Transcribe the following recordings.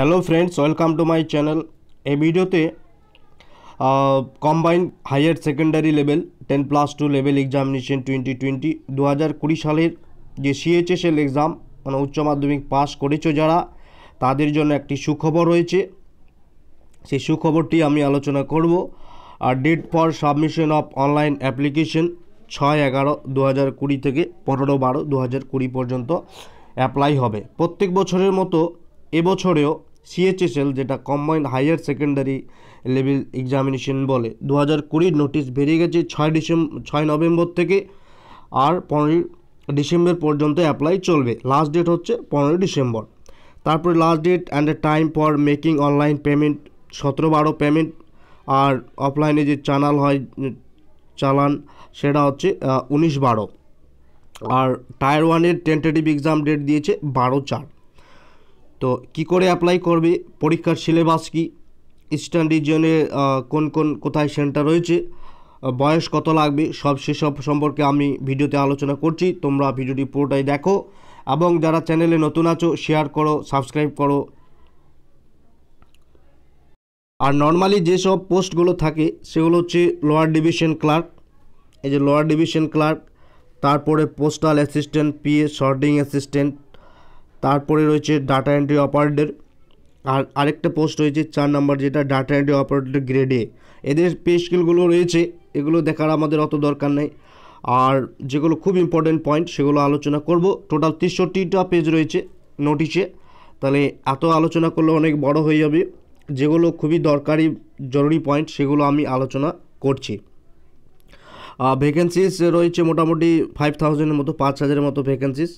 hello friends welcome to my channel এই ভিডিওতে combine higher secondary level ten plus two level examination twenty twenty দু হাজার কুড়ি সালের যে সিএইচএসএল এক্সাম মানে উচ্চ মাধ্যমিক পাস করেছো যারা তাদের জন্য একটি সুখবর রয়েছে সেই সুখবরটি আমি আলোচনা করব আর date for submission of online application ছয় এগারো দু হাজার কুড়ি থেকে পনেরো বারো দু হাজার কুড়ি পর্যন্ত অ্যাপ্লাই হবে প্রত্যেক বছরের মতো এবছরেও সিএচএসএল যেটা combined higher secondary level examination বলে দু হাজার কুড়ির নোটিশ বেরিয়ে গেছে ছয় ডিসেম্বর ছয় নভেম্বর থেকে আর পনেরোই ডিসেম্বর পর্যন্ত অ্যাপ্লাই চলবে লাস্ট ডেট হচ্ছে পনেরোই ডিসেম্বর তারপরে last date and the time for making online payment সতেরো বারো পেমেন্ট আর অফলাইনে যে চানাল হয় চালান সেটা হচ্ছে উনিশ বারো আর টায়ার ওয়ানের টেন্টেটিভ এক্সাম ডেট দিয়েছে বারো চার তো কি করে অ্যাপ্লাই করবে পরীক্ষার সিলেবাস কি ইস্টার্ন রিজিয়নে কোন কোন কোথায় সেন্টার রয়েছে বয়স কত লাগবে সব সেসব সম্পর্কে আমি ভিডিওতে আলোচনা করছি তোমরা ভিডিওটি পুরোটাই দেখো এবং যারা চ্যানেলে নতুন আছো শেয়ার করো সাবস্ক্রাইব করো আর নর্মালি যেসব পোস্টগুলো থাকে সেগুলো হচ্ছে লোয়ার ডিভিশন ক্লার্ক এই যে লোয়ার ডিভিশন ক্লার্ক তারপরে postal assistant PA sorting assistant তারপরে রয়েছে ডাটা এন্ট্রি অপারেটর আর আরেকটা পোস্ট রয়েছে চার নাম্বার যেটা data entry operator grade A এদের পে স্কিলগুলো রয়েছে এগুলো দেখার আমাদের অত দরকার নেই আর যেগুলো খুব ইম্পর্টেন্ট পয়েন্ট সেগুলো আলোচনা করব টোটাল তেষট্টিটা পেজ রয়েছে নোটিশে তাহলে এত আলোচনা করলে অনেক বড় হয়ে যাবে যেগুলো খুবই দরকারি জরুরি পয়েন্ট সেগুলো আমি আলোচনা করছি ভ্যাকেন্সিস রয়েছে মোটামুটি ফাইভ থাউজেন্ডের মতো পাঁচ হাজারের মতো ভ্যাকেন্সিস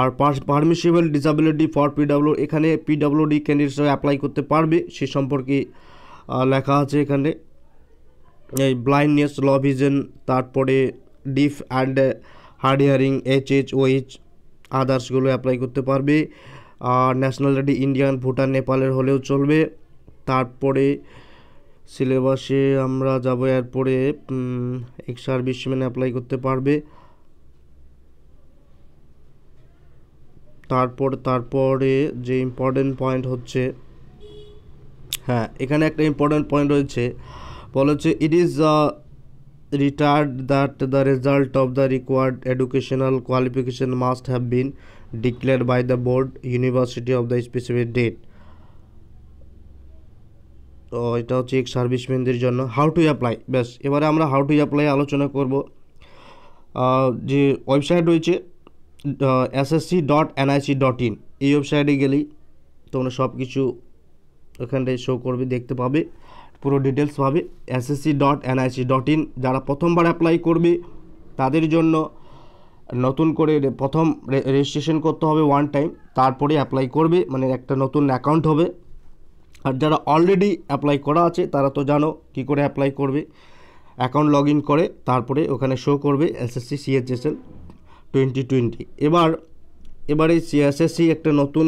আর পারমিসিবল ডিসাবিলিটি ফর পিডাব্লিউ এখানে পিডাব্লিউডি ক্যান্ডিডেটসরা অ্যাপ্লাই করতে পারবে সে সম্পর্কে লেখা আছে এখানে এই ব্লাইন্ডনেস ল ভিজন তারপরে deaf and hard hearing H H O H আদার্সগুলো অ্যাপ্লাই করতে পারবে আর ন্যাশনালিটি ইন্ডিয়ান ভুটান নেপালের হলেও চলবে তারপরে সিলেবাসে আমরা যাবো এরপরে এক্স সার্ভিসম্যান অ্যাপ্লাই করতে পারবে তারপর তারপরে যে ইম্পর্টেন্ট পয়েন্ট হচ্ছে হ্যাঁ এখানে একটা ইম্পর্টেন্ট পয়েন্ট রয়েছে বলা হচ্ছে it is retired that the result of the required educational qualification must have been declare by the board university of the specific date তো এটা হচ্ছে এক সার্ভিসম্যানদের জন্য হাউ টু অ্যাপ্লাই ব্যাস এবারে আমরা হাউ টু অ্যাপ্লাই আলোচনা করব যে ওয়েবসাইট রয়েছে SSC dot NIC dot in এই ওয়েবসাইটে গেলেই তোমরা সব কিছু ওখানটায় শো করবে দেখতে পাবে পুরো ডিটেলস পাবে SSC dot NIC dot in যারা প্রথমবার অ্যাপ্লাই করবে তাদের জন্য নতুন করে প্রথম রেজিস্ট্রেশন করতে হবে ওয়ান টাইম তারপরে অ্যাপ্লাই করবে মানে একটা নতুন অ্যাকাউন্ট হবে আর যারা অলরেডি অ্যাপ্লাই করা আছে তারা তো জানো কি করে অ্যাপ্লাই করবে অ্যাকাউন্ট লগ করে তারপরে ওখানে শো করবে এসএসসি সিএচএসএল টোয়েন্টি টোয়েন্টি এবার এবারে সিএসএসি একটা নতুন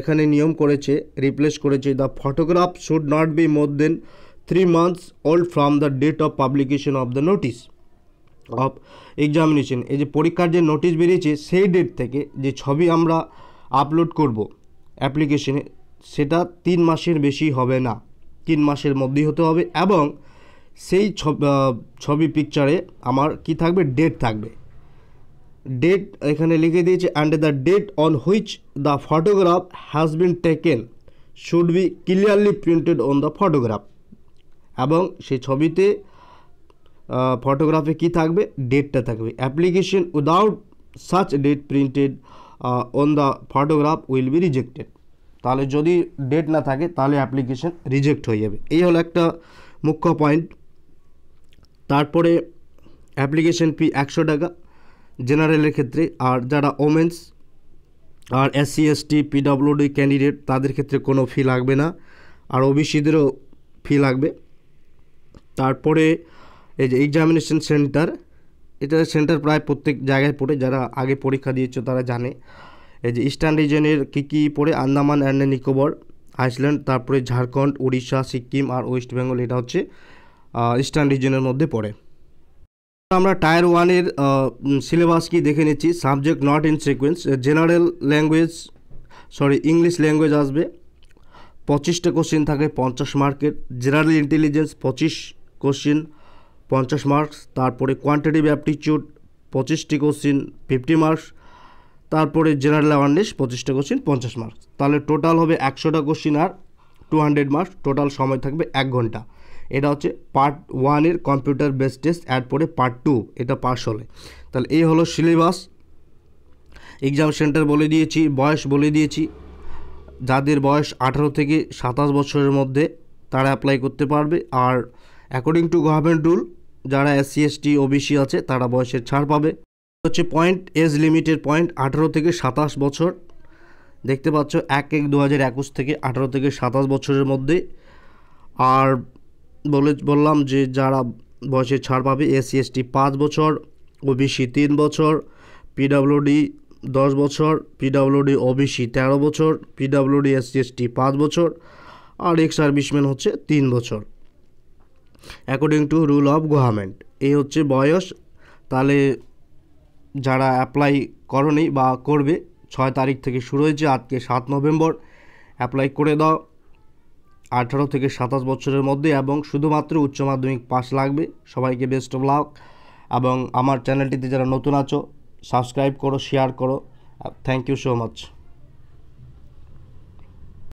এখানে নিয়ম করেছে রিপ্লেস করেছে the photograph should not be more than three months old from the date of publication of the notice of examination এই যে পরীক্ষার যে নোটিশ বেরিয়েছে সেই ডেট থেকে যে ছবি আমরা আপলোড করব অ্যাপ্লিকেশনে সেটা তিন মাসের বেশি হবে না তিন মাসের মধ্যেই হতে হবে এবং সেই ছবি পিকচারে আমার কি থাকবে ডেট থাকবে ডেট এখানে লিখে দিয়েছে and the date on which the photograph has been taken should be clearly printed on the photograph এবং সেই ছবিতে ফটোগ্রাফে কি থাকবে ডেটটা থাকবে application without such date printed on the photograph will be rejected তাহলে যদি ডেট না থাকে তাহলে অ্যাপ্লিকেশন রিজেক্ট হয়ে যাবে এই হলো একটা মুখ্য পয়েন্ট তারপরে অ্যাপ্লিকেশন ফি একশো টাকা জেনারেলের ক্ষেত্রে আর যারা ওমেন্স আর এসসি এসটি পিডাব্লিউডি ক্যান্ডিডেট তাদের ক্ষেত্রে কোনো ফি লাগবে না আর ওবিসিদেরও ফি লাগবে তারপরে এই যে এক্সামিনেশন সেন্টার এটা সেন্টার প্রায় প্রত্যেক জায়গায় পড়ে যারা আগে পরীক্ষা দিয়েছে তারা জানে এই যে ইস্টার্ন রিজনের কী কী পড়ে আন্দামান অ্যান্ড নিকোবর আইসল্যান্ড তারপরে ঝাড়খণ্ড উড়িষ্যা সিকিম আর ওয়েস্ট বেঙ্গল এটা হচ্ছে ইস্টার্ন রিজনের মধ্যে পড়ে আমরা টায়ার ওয়ানের সিলেবাস কি দেখে নিচ্ছি subject not in sequence general language sorry English language আসবে পঁচিশটা কোশ্চিন থাকে পঞ্চাশ মার্কের জেনারেল ইন্টেলিজেন্স পঁচিশ কোশ্চিন পঞ্চাশ মার্কস তারপরে কোয়ান্টিটিভ অ্যাপটিচিউড পঁচিশটি কোশ্চিন ফিফটি মার্কস তারপরে জেনারেল অ্যাওয়ারনেস পঁচিশটা কোশ্চিন পঞ্চাশ মার্কস তাহলে টোটাল হবে একশোটা কোশ্চিন আর টু হান্ড্রেড মার্কস টোটাল সময় থাকবে এক ঘন্টা এটা হচ্ছে পার্ট ওয়ানের কম্পিউটার বেস টেস্ট অ্যাড পরে পার্ট টু এটা পাস হলে তাহলে এই হলো সিলেবাস এক্সাম সেন্টার বলে দিয়েছি বয়স বলে দিয়েছি যাদের বয়স আঠারো থেকে সাতাশ বছরের মধ্যে তারা অ্যাপ্লাই করতে পারবে আর অ্যাকর্ডিং টু গভর্নমেন্ট রুল যারা এস সি এস আছে তারা বয়সের ছাড় পাবে হচ্ছে পয়েন্ট এজ লিমিটের পয়েন্ট আঠারো থেকে সাতাশ বছর দেখতে পাচ্ছ এক এক দু হাজার একুশ থেকে আঠারো থেকে সাতাশ বছরের মধ্যে আর বলে বললাম যে যারা বয়সে ছাড় পাবে এসসি এসটি পাঁচ বছর সি তিন বছর পিডাব্লিউডি দশ বছর পিডাব্লিউডি সি তেরো বছর পিডাব্লিউডি এসসি এসটি পাঁচ বছর আর এক্স সার্ভিসম্যান হচ্ছে তিন বছর according to rule of government এই হচ্ছে বয়স তাহলে যারা অ্যাপ্লাই করনি বা করবে ছয় তারিখ থেকে শুরু হয়েছে আজকে সাত নভেম্বর অ্যাপ্লাই করে দাও আঠারো থেকে সাতাশ বছরের মধ্যে এবং শুধুমাত্র উচ্চ মাধ্যমিক পাস লাগবে সবাইকে বেস্ট অফ লাক এবং আমার চ্যানেলটিতে যারা নতুন আছো সাবস্ক্রাইব করো শেয়ার করো থ্যাংক ইউ সো মাচ